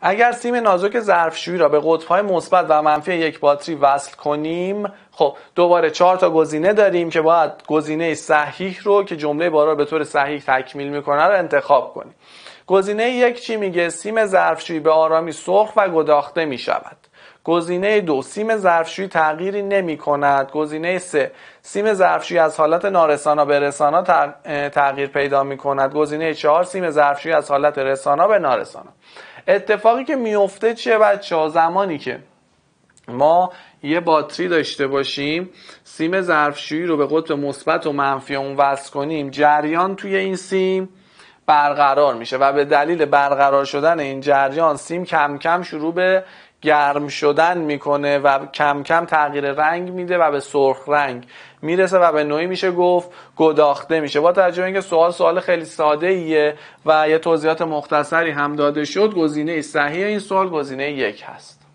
اگر سیم نازک ظرفشویی را به قطبهای مثبت و منفی یک باتری وصل کنیم خب دوباره چهار تا گزینه داریم که باید گزینه صحیح رو که جمله بارا به طور صحیح تکمیل میکنه رو انتخاب کنیم گزینه یک چی میگه سیم ظرفشویی به آرامی سرخ و گداخته میشود گزینه دو سیم ظرفشویی تغییری نمی کند گزینه سه سیم ظرفشویی از حالت نارسانا به رسانا تغییر پیدا می کند گزینه چهار سیم ظرفشویی از حالت رسانا به نارسانا اتفاقی که میفته چیه بچه ها زمانی که ما یه باتری داشته باشیم سیم ظرفشویی رو به قطب مثبت و منفی اون وصل کنیم جریان توی این سیم برقرار میشه و به دلیل برقرار شدن این جریان سیم کم کم شروع به گرم شدن میکنه و کم کم تغییر رنگ میده و به سرخ رنگ میرسه و به نوعی میشه گفت گداخته میشه با توجه اینکه سوال سوال خیلی ساده ایه و یه توضیحات مختصری هم داده شد گزینه صحیح این سوال گزینه یک هست